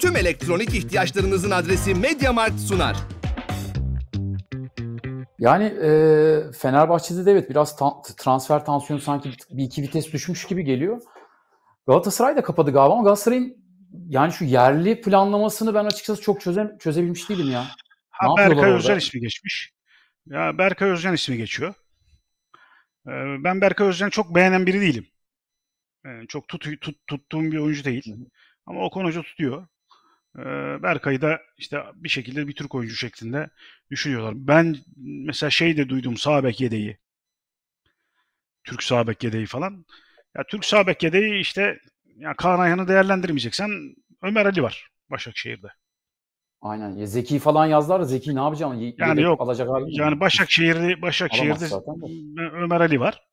Tüm elektronik ihtiyaçlarınızın adresi Mediamart sunar. Yani e, Fenerbahçe'de de evet biraz ta- transfer tansiyonu sanki bir iki vites düşmüş gibi geliyor. Galatasaray da kapadı galiba ama Galatasaray'ın yani şu yerli planlamasını ben açıkçası çok çözem çözebilmiş değilim ya. Ha, ne Berkay Özcan ismi geçmiş. Ya Berkay Özcan ismi geçiyor. Ee, ben Berkay Özcan'ı çok beğenen biri değilim. Yani çok tut, tut, tuttuğum bir oyuncu değil. Hı hı. Ama o konucu tutuyor. Berkay'ı da işte bir şekilde bir Türk oyuncu şeklinde düşünüyorlar. Ben mesela şey de duydum sağ bek yedeği. Türk sağ bek yedeği falan. Ya Türk sağ bek yedeği işte ya Kaan Ayhan'ı değerlendirmeyeceksen Ömer Ali var Başakşehir'de. Aynen. Ya Zeki falan yazlar Zeki ne yapacağım? Ye- yani yok. Alacak yani Başakşehir'de Başakşehir'de Ömer Ali var.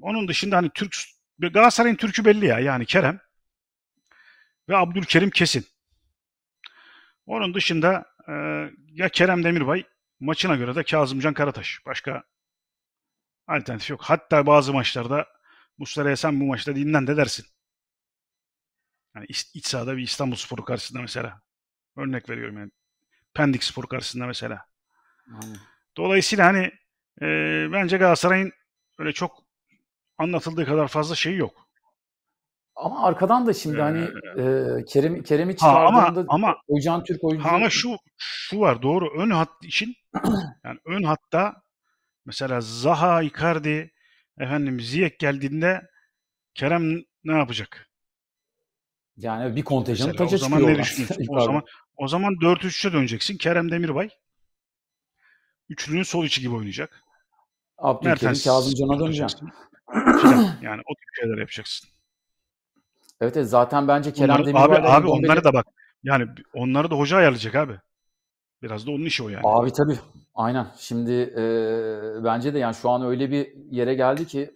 Onun dışında hani Türk Galatasaray'ın Türk'ü belli ya yani Kerem ve Abdülkerim kesin. Onun dışında e, ya Kerem Demirbay maçına göre de Kazımcan Karataş. Başka alternatif yok. Hatta bazı maçlarda Muslera'ya sen bu maçta dinlen de dersin. Yani iç sahada bir İstanbul Sporu karşısında mesela. Örnek veriyorum yani. Pendik Spor karşısında mesela. Aynen. Dolayısıyla hani e, bence Galatasaray'ın öyle çok anlatıldığı kadar fazla şeyi yok. Ama arkadan da şimdi hani e, ee. Kerem Kerem'i çıkardığında ha, ama, ama Türk oyuncu. Ha, ama şu şu var doğru ön hat için yani ön hatta mesela Zaha, Icardi, efendim Ziyech geldiğinde Kerem ne yapacak? Yani bir kontenjanı taca o zaman ne düşünüyorsun? o zaman o zaman 4-3'e döneceksin. Kerem Demirbay üçlünün sol içi gibi oynayacak. Abdülkerim Kazımcan'a döneceksin. yani o tip şeyler yapacaksın. Evet, evet zaten bence Kerem Onlar, Abi, abi onları da bak. Yani onları da hoca ayarlayacak abi. Biraz da onun işi o yani. Abi tabii. Aynen. Şimdi e, bence de yani şu an öyle bir yere geldi ki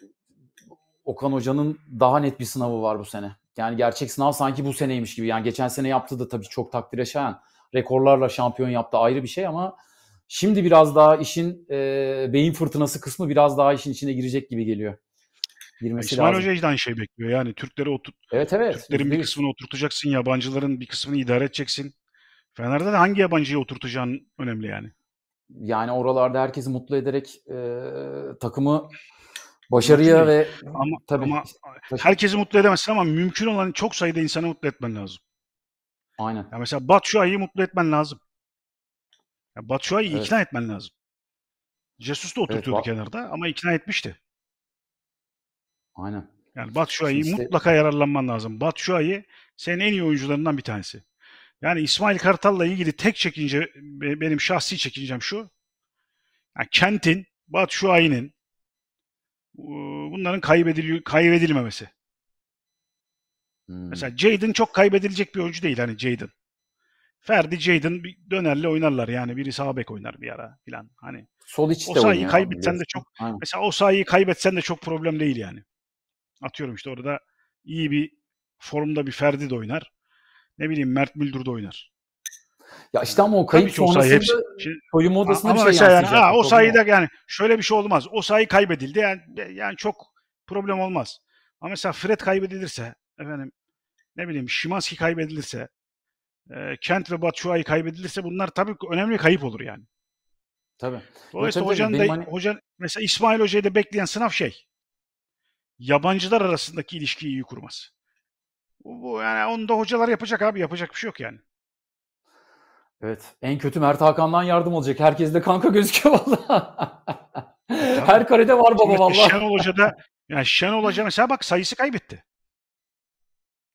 Okan Hoca'nın daha net bir sınavı var bu sene. Yani gerçek sınav sanki bu seneymiş gibi. Yani geçen sene yaptı da tabii çok takdire şayan. Rekorlarla şampiyon yaptı ayrı bir şey ama şimdi biraz daha işin e, beyin fırtınası kısmı biraz daha işin içine girecek gibi geliyor girmesi İsmail lazım. İsmail Hoca şey bekliyor. Yani Türkleri otur evet, evet. Türklerin bir kısmını oturtacaksın, yabancıların bir kısmını idare edeceksin. Fener'de de hangi yabancıyı oturtacağın önemli yani. Yani oralarda herkesi mutlu ederek e, takımı başarıya ve ama, tabii ama herkesi mutlu edemezsin ama mümkün olan çok sayıda insanı mutlu etmen lazım. Aynen. Ya mesela Batshuayi'yi mutlu etmen lazım. Ya Batshuayi'yi evet. ikna etmen lazım. Jesus da oturtuyordu evet, kenarda ama ikna etmişti. Aynen. Yani Batshuayi'yi işte... mutlaka yararlanman lazım. Batshuayi senin en iyi oyuncularından bir tanesi. Yani İsmail Kartal'la ilgili tek çekince benim şahsi çekincem şu. Yani Kent'in, Batshuayi'nin bunların kaybedil kaybedilmemesi. Hmm. Mesela Jaden çok kaybedilecek bir oyuncu değil hani Jaden. Ferdi, Jaden dönerle oynarlar yani. Biri sağ bek oynar bir ara filan. Hani Sol içte de oynuyor. kaybetsen de çok Aynen. mesela o sayıyı kaybetsen de çok problem değil yani. Atıyorum işte orada iyi bir formda bir Ferdi de oynar. Ne bileyim Mert Müldür de oynar. Ya işte ama o ee, kayıp Tabii sonrasında sayı hepsi, soyunma odasına ama bir şey yani, ha, o sayıda yani şöyle bir şey olmaz. O sayı kaybedildi. Yani, yani çok problem olmaz. Ama mesela Fred kaybedilirse efendim ne bileyim Şimanski kaybedilirse e, Kent ve Batshuayi kaybedilirse bunlar tabii önemli kayıp olur yani. Tabii. Dolayısıyla hocanın da hani... hocan mesela İsmail Hoca'yı da bekleyen sınav şey yabancılar arasındaki ilişkiyi iyi kurması. Bu, bu yani onu da hocalar yapacak abi. Yapacak bir şey yok yani. Evet. En kötü Mert Hakan'dan yardım olacak. Herkes de kanka gözüküyor valla. E, Her karede var baba valla. Şenol Hoca da yani Şenol Hoca mesela bak sayısı kaybetti.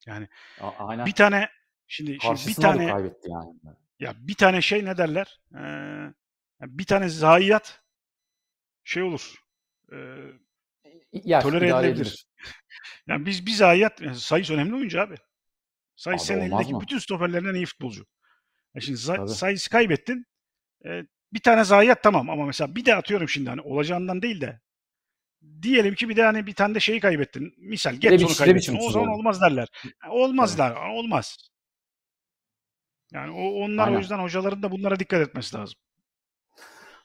Yani A- Aynen. bir tane şimdi, şimdi bir tane kaybetti yani. Ya bir tane şey ne derler? Ee, bir tane zayiat şey olur. Ee, yer. Tolere edilebilir. yani biz biz ayet yani e, sayıs önemli oyuncu abi. Sayıs abi senin elindeki mı? bütün stoperlerinden iyi futbolcu. Yani e şimdi Tabii. sayıs kaybettin. E, bir tane zayiat tamam ama mesela bir de atıyorum şimdi hani olacağından değil de diyelim ki bir de hani bir tane de şeyi kaybettin. Misal Getson'u kaybettin. O zaman oldu. olmaz derler. E, Olmazlar, der. Olmaz. Yani o, onlar Aynen. o yüzden hocaların da bunlara dikkat etmesi lazım.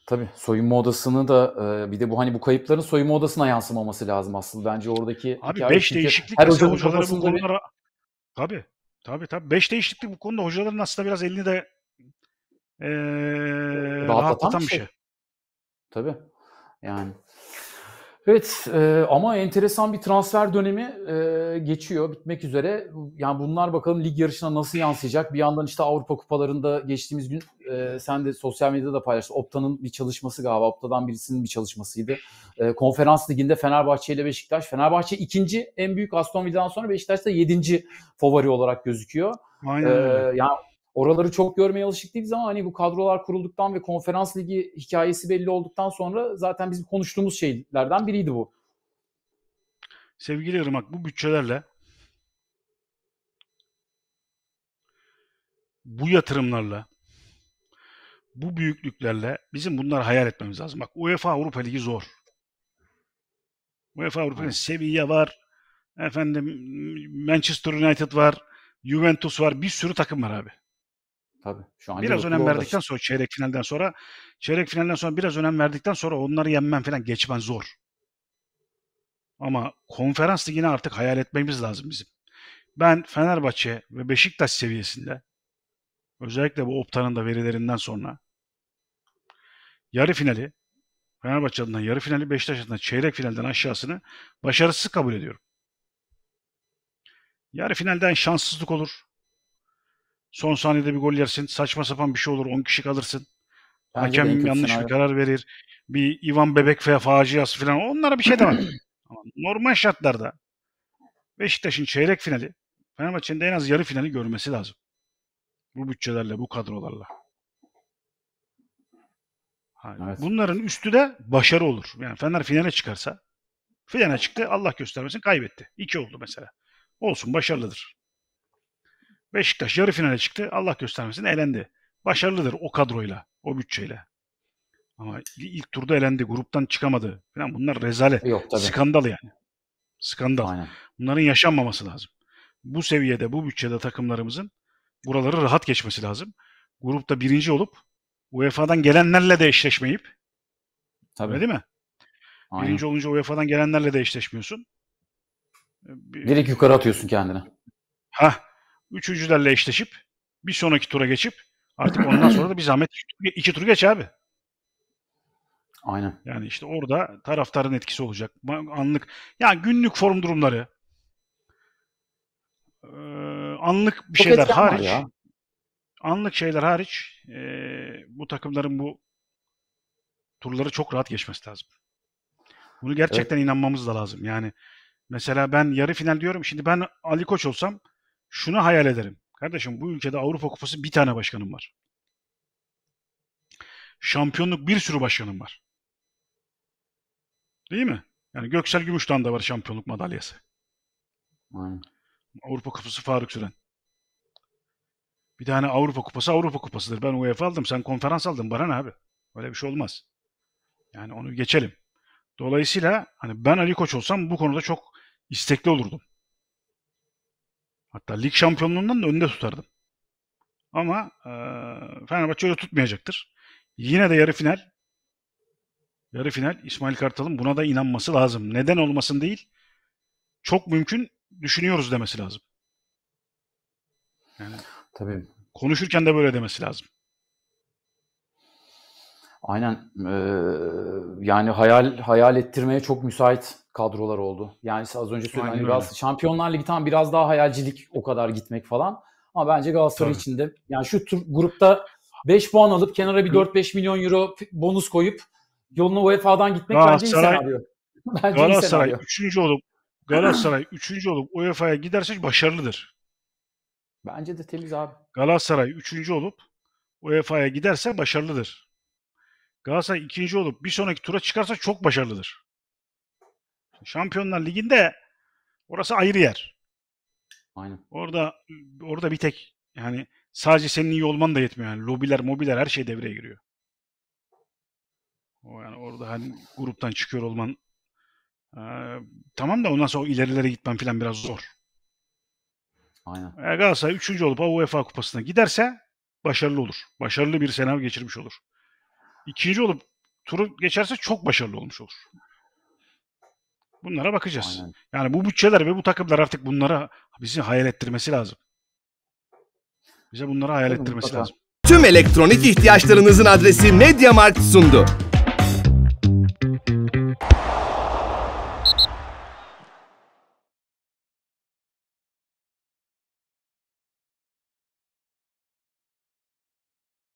Tabii soyunma odasını da e, bir de bu hani bu kayıpların soyunma odasına yansımaması lazım aslında. Bence oradaki Abi 5 değişiklik her hocanın kafasında bunlara... bir... Tabii. Tabii tabii. 5 değişiklik bu konuda hocaların aslında biraz elini de ee, rahatlatan, rahatlatan bir şey. şey. Tabii. Yani Evet e, ama enteresan bir transfer dönemi e, geçiyor bitmek üzere. Yani bunlar bakalım lig yarışına nasıl yansıyacak. Bir yandan işte Avrupa kupalarında geçtiğimiz gün e, sen de sosyal medyada da paylaştın. Opta'nın bir çalışması galiba Opta'dan birisinin bir çalışmasıydı. E, konferans liginde Fenerbahçe ile Beşiktaş. Fenerbahçe ikinci en büyük Aston Villa'dan sonra Beşiktaş da yedinci favori olarak gözüküyor. Aynen. E, yani oraları çok görmeye alışık değiliz ama hani bu kadrolar kurulduktan ve konferans ligi hikayesi belli olduktan sonra zaten bizim konuştuğumuz şeylerden biriydi bu. Sevgili Irmak bu bütçelerle bu yatırımlarla bu büyüklüklerle bizim bunları hayal etmemiz lazım. Bak UEFA Avrupa Ligi zor. UEFA Avrupa Ligi Sevilla var. Efendim Manchester United var. Juventus var. Bir sürü takım var abi. Tabii. Şu an biraz önem verdikten sonra çeyrek finalden sonra çeyrek finalden sonra biraz önem verdikten sonra onları yenmen falan geçmen zor. Ama konferans ligini artık hayal etmemiz lazım bizim. Ben Fenerbahçe ve Beşiktaş seviyesinde özellikle bu Opta'nın da verilerinden sonra yarı finali Fenerbahçe adına yarı finali Beşiktaş adına çeyrek finalden aşağısını başarısız kabul ediyorum. Yarı finalden şanssızlık olur. Son saniyede bir gol yersin. Saçma sapan bir şey olur. 10 kişi kalırsın. Bence Hakem yanlış abi. bir karar verir. Bir Ivan Bebek veya faciası falan. Onlara bir şey demem. normal şartlarda Beşiktaş'ın çeyrek finali Fenerbahçe'nin de en az yarı finali görmesi lazım. Bu bütçelerle, bu kadrolarla. Hayır. Evet. Bunların üstü de başarı olur. Yani Fener finale çıkarsa finale çıktı Allah göstermesin kaybetti. İki oldu mesela. Olsun başarılıdır. Beşiktaş yarı finale çıktı. Allah göstermesin elendi. Başarılıdır o kadroyla, o bütçeyle. Ama ilk turda elendi, gruptan çıkamadı. Falan. Bunlar rezalet. Yok, tabii. Skandal yani. Skandal. Aynen. Bunların yaşanmaması lazım. Bu seviyede, bu bütçede takımlarımızın buraları rahat geçmesi lazım. Grupta birinci olup UEFA'dan gelenlerle de eşleşmeyip Tabii. değil mi? Aynen. Birinci olunca UEFA'dan gelenlerle de eşleşmiyorsun. Ee, bir... Direkt yukarı atıyorsun kendini. Ha, üçüncülerle eşleşip bir sonraki tura geçip artık ondan sonra da bir zahmet iki tur geç abi. Aynen. Yani işte orada taraftarın etkisi olacak. Anlık yani günlük form durumları ee, anlık bir Çok şeyler hariç ya. anlık şeyler hariç e, bu takımların bu turları çok rahat geçmesi lazım. Bunu gerçekten evet. inanmamız da lazım. Yani mesela ben yarı final diyorum. Şimdi ben Ali Koç olsam şunu hayal ederim. Kardeşim bu ülkede Avrupa Kupası bir tane başkanım var. Şampiyonluk bir sürü başkanım var. Değil mi? Yani Göksel Gümüş'tan da var şampiyonluk madalyası. Aynen. Avrupa Kupası Faruk Süren. Bir tane Avrupa Kupası Avrupa Kupası'dır. Ben UEFA aldım, sen konferans aldın. Bana ne abi? Öyle bir şey olmaz. Yani onu geçelim. Dolayısıyla hani ben Ali Koç olsam bu konuda çok istekli olurdum. Hatta lig şampiyonluğundan da önde tutardım. Ama e, Fenerbahçe öyle tutmayacaktır. Yine de yarı final yarı final İsmail Kartal'ın buna da inanması lazım. Neden olmasın değil çok mümkün düşünüyoruz demesi lazım. Yani Tabii. Konuşurken de böyle demesi lazım. Aynen e, yani hayal hayal ettirmeye çok müsait kadrolar oldu. Yani az önce söyledim hani biraz Şampiyonlar Ligi tam biraz daha hayalcilik o kadar gitmek falan. Ama bence Galatasaray Tabii. için yani şu tur, grupta 5 puan alıp kenara bir 4-5 milyon euro bonus koyup yoluna UEFA'dan gitmek Galatasaray, bence iyi senaryo. Bence Galatasaray 3. olup Galatasaray 3. olup UEFA'ya giderse başarılıdır. Bence de temiz abi. Galatasaray 3. olup UEFA'ya giderse başarılıdır. Galatasaray ikinci olup bir sonraki tura çıkarsa çok başarılıdır. Şampiyonlar Ligi'nde orası ayrı yer. Aynen. Orada orada bir tek yani sadece senin iyi olman da yetmiyor. Yani lobiler, mobiler her şey devreye giriyor. O yani orada hani gruptan çıkıyor olman ee, tamam da ondan sonra ilerilere gitmen falan biraz zor. Aynen. Eğer Galatasaray 3. olup UEFA Kupası'na giderse başarılı olur. Başarılı bir sene geçirmiş olur ikinci olup turu geçerse çok başarılı olmuş olur. Bunlara bakacağız. Aynen. Yani bu bütçeler ve bu takımlar artık bunlara bizi hayal ettirmesi lazım. Bize bunları hayal ettirmesi lazım. Tüm elektronik ihtiyaçlarınızın adresi Media Markt sundu.